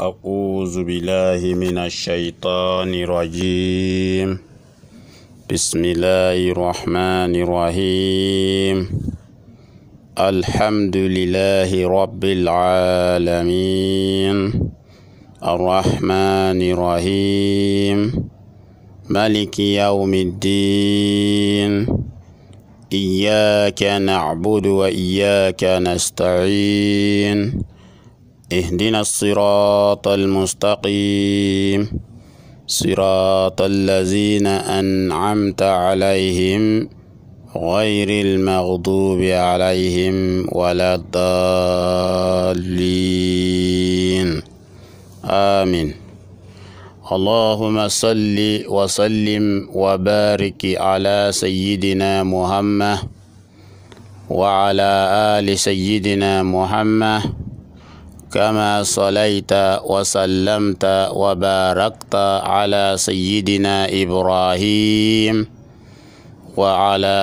أعوذ بالله من الشيطان الرجيم بسم الله الرحمن الرحيم الحمد لله رب العالمين الرحمن الرحيم ملك يوم الدين إياك نعبد وإياك نستعين اهدنا الصراط المستقيم صراط الذين أنعمت عليهم غير المغضوب عليهم ولا الضالين آمين اللهم صل وسلم وبارك على سيدنا محمد وعلى آل سيدنا محمد كما صليت وسلمت وباركت على سيدنا إبراهيم وعلى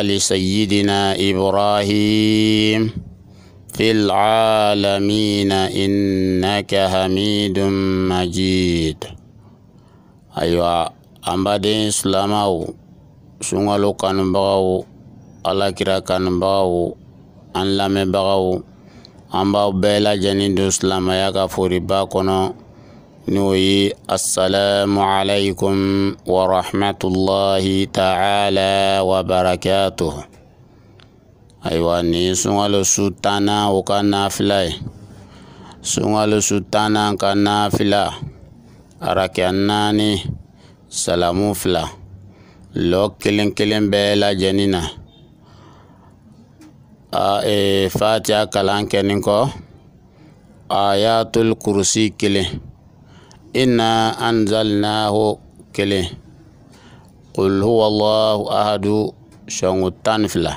آل سيدنا إبراهيم في العالمين إنك حميد مجيد أيوة أمبادين سلامو سنغلو كان alakira أن an lamɛnbagaw an b'aw bɛɛ lajɛlen don silamɛya ka foliba kɔnɔ n'o ye assalamu alaikum warahmatulahi ta'ala wa barakatuh ayiwa nin ye sunkalo su tannan o ka nafila ye sunkalo su tannan ka nafila arakiya naani salamu fila lɔ kelen kelen bɛɛ lajɛlen na. e fatiha kalan kɛ ayatul kursi kelen inna anzalnahu kelen qul huwa allahu ahadu sɔngu tan fila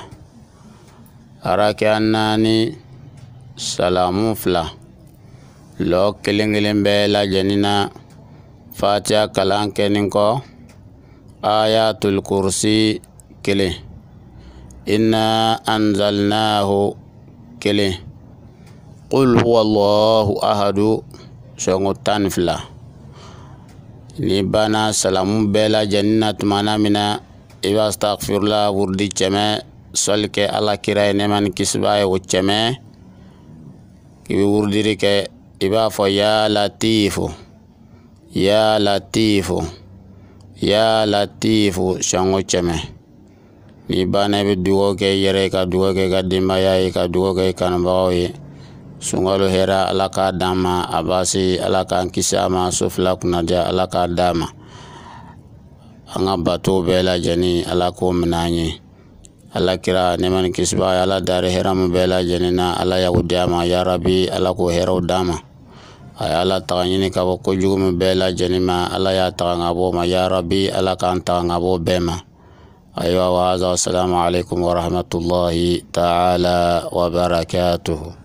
arakɛya naani salamu fila lɔ kelen kelen bɛɛ lajɛnin na fatiha kalan ayatul kursi kelen inna anzalnahu kelen qul huwa allahu ahadu sɔngɔ tan ni fila ni banna salamu bɛɛ lajɛlen na tuma na min na i b'a stagfirila wurudi cɛmɛ sɔli kɛ ala kira ye nɛma ni kisiba ye o cɛmɛ k'i bɛ wurudili kɛ i b'a fɔ ya latifu ya latifu ya latifu sɔngɔ cɛmɛ N'i banna i bɛ dugawu kɛ i yɛrɛ ye ka dugawu kɛ i ka denbaya ye ka dugawu kɛ i kanubagaw ye sunkalo hɛrɛ Ala k'a d'an ma a baasi Ala k'an kisi a ma sofila kunnadiya Ala k'a d'a ma an ka bato bɛɛ lajɛlen Ala k'o min'an ye alakira nɛma ni kisiba ye Ala dari hɛrɛ min bɛɛ lajɛlen na Ala y'o di a ma yarabi Ala k'o hɛrɛw d'an ma a y'Ala tanga ɲini ka bɔ kojugu min bɛɛ lajɛlen ma Ala y'a tanga ka bɔ o ma yarabi Ala k'an tanga ka bɔ o bɛɛ ma أيوة وهذا والسلام عليكم ورحمة الله تعالى وبركاته